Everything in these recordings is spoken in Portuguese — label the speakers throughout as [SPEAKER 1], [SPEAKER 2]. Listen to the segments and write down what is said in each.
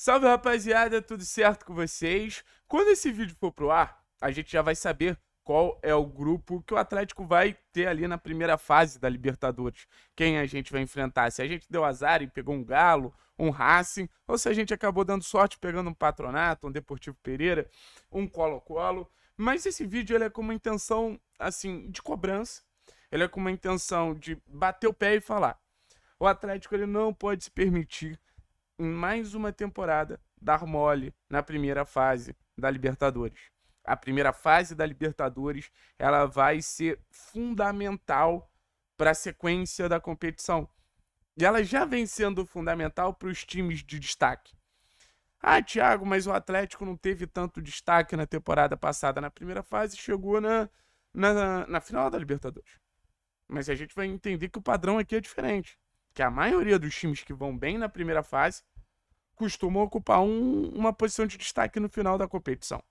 [SPEAKER 1] Salve rapaziada, tudo certo com vocês? Quando esse vídeo for pro ar, a gente já vai saber qual é o grupo que o Atlético vai ter ali na primeira fase da Libertadores. Quem a gente vai enfrentar? Se a gente deu azar e pegou um Galo, um Racing, ou se a gente acabou dando sorte pegando um Patronato, um Deportivo Pereira, um Colo-Colo. Mas esse vídeo ele é com uma intenção, assim, de cobrança. Ele é com uma intenção de bater o pé e falar. O Atlético ele não pode se permitir em mais uma temporada dar mole na primeira fase da Libertadores. A primeira fase da Libertadores, ela vai ser fundamental para a sequência da competição. E ela já vem sendo fundamental para os times de destaque. Ah, Thiago, mas o Atlético não teve tanto destaque na temporada passada. Na primeira fase, e chegou na, na, na final da Libertadores. Mas a gente vai entender que o padrão aqui é diferente que a maioria dos times que vão bem na primeira fase costumam ocupar um, uma posição de destaque no final da competição.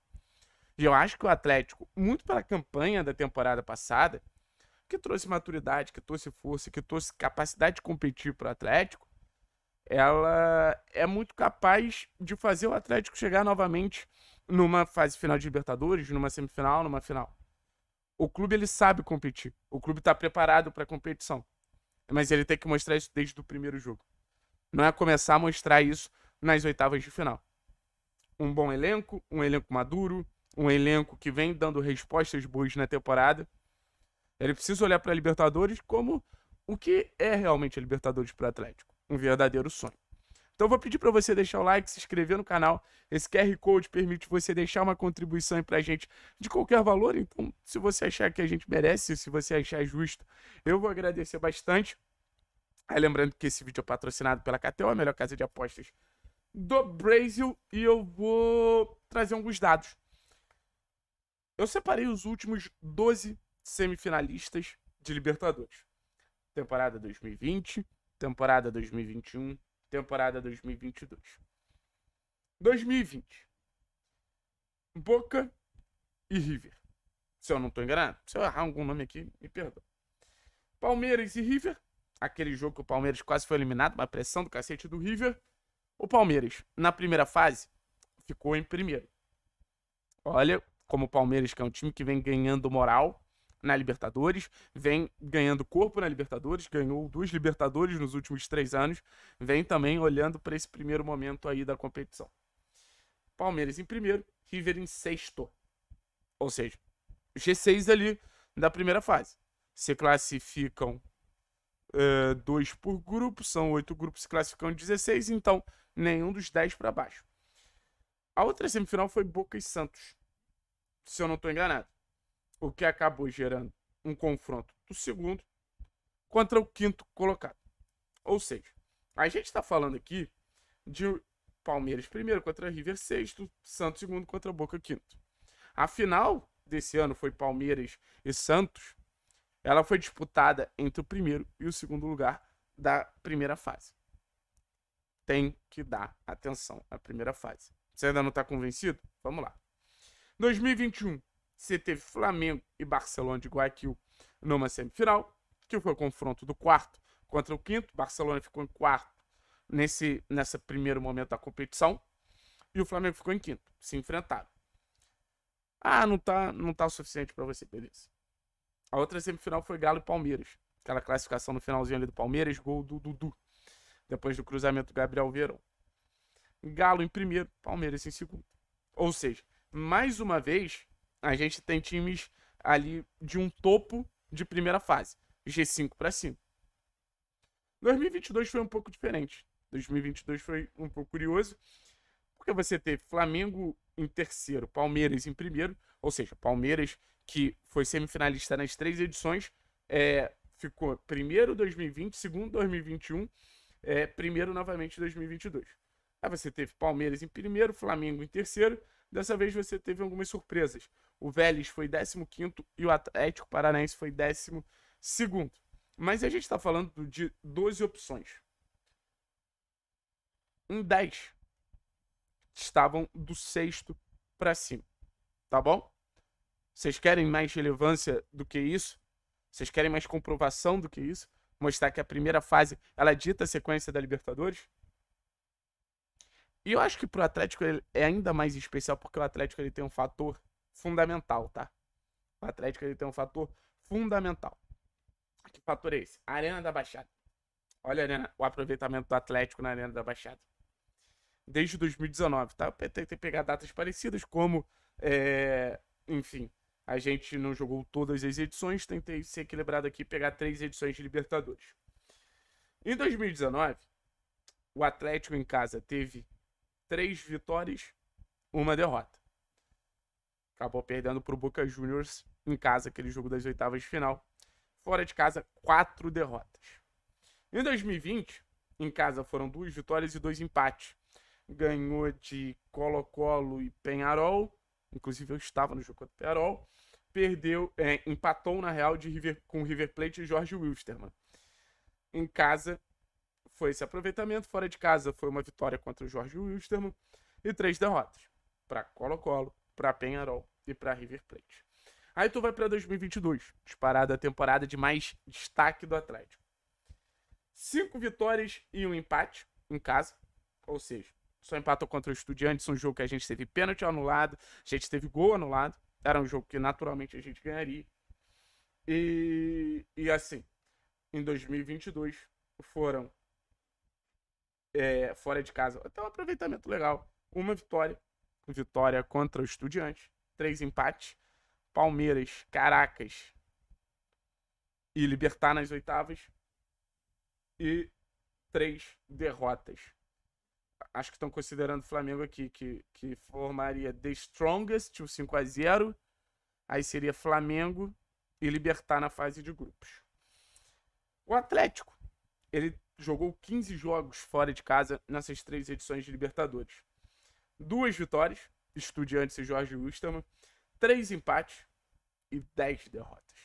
[SPEAKER 1] E eu acho que o Atlético, muito pela campanha da temporada passada, que trouxe maturidade, que trouxe força, que trouxe capacidade de competir para o Atlético, ela é muito capaz de fazer o Atlético chegar novamente numa fase final de Libertadores, numa semifinal, numa final. O clube ele sabe competir. O clube está preparado para a competição. Mas ele tem que mostrar isso desde o primeiro jogo. Não é começar a mostrar isso nas oitavas de final. Um bom elenco, um elenco maduro, um elenco que vem dando respostas boas na temporada. Ele precisa olhar para a Libertadores como o que é realmente a Libertadores para o Atlético, um verdadeiro sonho. Então eu vou pedir para você deixar o like, se inscrever no canal. Esse QR Code permite você deixar uma contribuição para a gente de qualquer valor. Então, se você achar que a gente merece, se você achar justo, eu vou agradecer bastante. Aí, lembrando que esse vídeo é patrocinado pela KTO, a melhor casa de apostas do Brasil. E eu vou trazer alguns dados. Eu separei os últimos 12 semifinalistas de Libertadores. Temporada 2020, temporada 2021, temporada 2022. 2020. Boca e River. Se eu não estou enganado, se eu errar algum nome aqui, me perdoa. Palmeiras e River. Aquele jogo que o Palmeiras quase foi eliminado, uma pressão do cacete do River. O Palmeiras, na primeira fase, ficou em primeiro. Olha, como o Palmeiras, que é um time que vem ganhando moral, na Libertadores, vem ganhando corpo na Libertadores, ganhou duas Libertadores nos últimos três anos, vem também olhando para esse primeiro momento aí da competição. Palmeiras em primeiro, River em sexto. Ou seja, G6 ali da primeira fase. Se classificam eh, dois por grupo, são oito grupos se classificam 16, então nenhum dos dez para baixo. A outra semifinal foi Boca e Santos, se eu não estou enganado o que acabou gerando um confronto do segundo contra o quinto colocado. Ou seja, a gente está falando aqui de Palmeiras primeiro contra River sexto, Santos segundo contra Boca quinto. A final desse ano foi Palmeiras e Santos. Ela foi disputada entre o primeiro e o segundo lugar da primeira fase. Tem que dar atenção à primeira fase. Você ainda não está convencido? Vamos lá. 2021, você teve Flamengo e Barcelona de Guayaquil numa semifinal, que foi o confronto do quarto contra o quinto. Barcelona ficou em quarto nesse, nessa primeiro momento da competição e o Flamengo ficou em quinto. Se enfrentaram. Ah, não tá, não tá o suficiente para você, beleza. A outra semifinal foi Galo e Palmeiras. Aquela classificação no finalzinho ali do Palmeiras, gol do Dudu. Depois do cruzamento do Gabriel Verão. Galo em primeiro, Palmeiras em segundo. Ou seja, mais uma vez, a gente tem times ali de um topo de primeira fase, G5 para cima. 2022 foi um pouco diferente. 2022 foi um pouco curioso, porque você teve Flamengo em terceiro, Palmeiras em primeiro, ou seja, Palmeiras que foi semifinalista nas três edições, é, ficou primeiro 2020, segundo 2021, é, primeiro novamente 2022. Aí você teve Palmeiras em primeiro, Flamengo em terceiro, Dessa vez você teve algumas surpresas. O Vélez foi 15 e o Atlético Paranaense foi 12. Mas a gente está falando de 12 opções. Em 10 estavam do sexto para cima. Tá bom? Vocês querem mais relevância do que isso? Vocês querem mais comprovação do que isso? Mostrar que a primeira fase ela é dita a sequência da Libertadores? E eu acho que pro Atlético ele é ainda mais especial porque o Atlético ele tem um fator fundamental, tá? O Atlético ele tem um fator fundamental. Que fator é esse? Arena da Baixada. Olha Arena, o aproveitamento do Atlético na Arena da Baixada. Desde 2019, tá? Eu tentei pegar datas parecidas, como, é... enfim, a gente não jogou todas as edições, tentei ser equilibrado aqui e pegar três edições de Libertadores. Em 2019, o Atlético em casa teve três vitórias, uma derrota. Acabou perdendo para o Boca Juniors em casa, aquele jogo das oitavas de final. Fora de casa, quatro derrotas. Em 2020, em casa foram duas vitórias e dois empates. Ganhou de Colo-Colo e Penharol. Inclusive, eu estava no jogo contra o Penharol. Perdeu, é, empatou na Real de River, com River Plate e Jorge Wilstermann. Em casa, foi esse aproveitamento. Fora de casa foi uma vitória contra o Jorge Wilstermann e três derrotas para Colo-Colo, para Penharol e para River Plate. Aí tu vai para 2022, disparada a temporada de mais destaque do Atlético. Cinco vitórias e um empate em casa, ou seja, só empatou contra o Estudiantes, um jogo que a gente teve pênalti anulado, a gente teve gol anulado, era um jogo que naturalmente a gente ganharia. E, e assim, em 2022 foram é, fora de casa. Até então, um aproveitamento legal. Uma vitória. Vitória contra o Estudiante. Três empates. Palmeiras, Caracas e Libertar nas oitavas. E três derrotas. Acho que estão considerando o Flamengo aqui, que, que formaria The Strongest, o 5x0. Aí seria Flamengo e Libertar na fase de grupos. O Atlético, ele jogou 15 jogos fora de casa nessas três edições de Libertadores. Duas vitórias, Estudiantes e Jorge Wilstermann, três empates e 10 derrotas.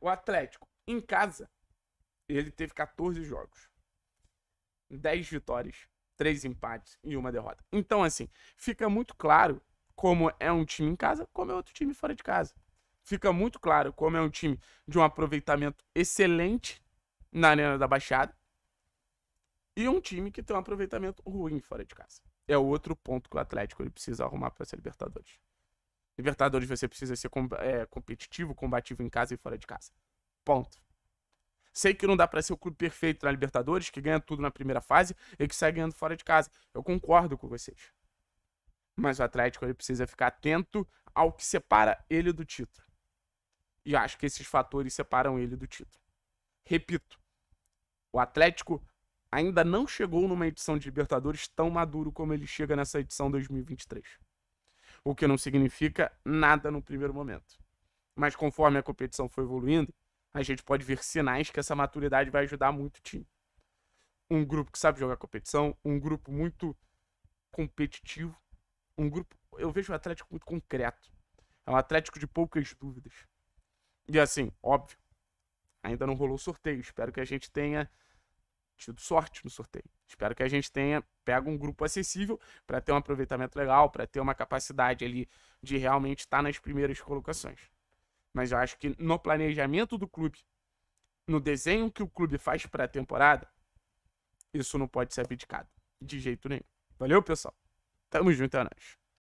[SPEAKER 1] O Atlético, em casa, ele teve 14 jogos. 10 vitórias, 3 empates e uma derrota. Então, assim, fica muito claro como é um time em casa, como é outro time fora de casa. Fica muito claro como é um time de um aproveitamento excelente na Arena da Baixada, e um time que tem um aproveitamento ruim fora de casa. É outro ponto que o Atlético ele precisa arrumar para ser Libertadores. Libertadores você precisa ser é, competitivo, combativo em casa e fora de casa. Ponto. Sei que não dá para ser o clube perfeito na Libertadores, que ganha tudo na primeira fase e que sai ganhando fora de casa. Eu concordo com vocês. Mas o Atlético ele precisa ficar atento ao que separa ele do título. E acho que esses fatores separam ele do título. Repito, o Atlético ainda não chegou numa edição de Libertadores tão maduro como ele chega nessa edição 2023. O que não significa nada no primeiro momento. Mas conforme a competição foi evoluindo, a gente pode ver sinais que essa maturidade vai ajudar muito o time. Um grupo que sabe jogar competição, um grupo muito competitivo, um grupo. Eu vejo o Atlético muito concreto. É um Atlético de poucas dúvidas. E assim, óbvio, ainda não rolou sorteio. Espero que a gente tenha tido sorte no sorteio. Espero que a gente tenha pega um grupo acessível para ter um aproveitamento legal, para ter uma capacidade ali de realmente estar tá nas primeiras colocações. Mas eu acho que no planejamento do clube, no desenho que o clube faz para a temporada, isso não pode ser abdicado de jeito nenhum. Valeu, pessoal. Tamo junto, é nóis.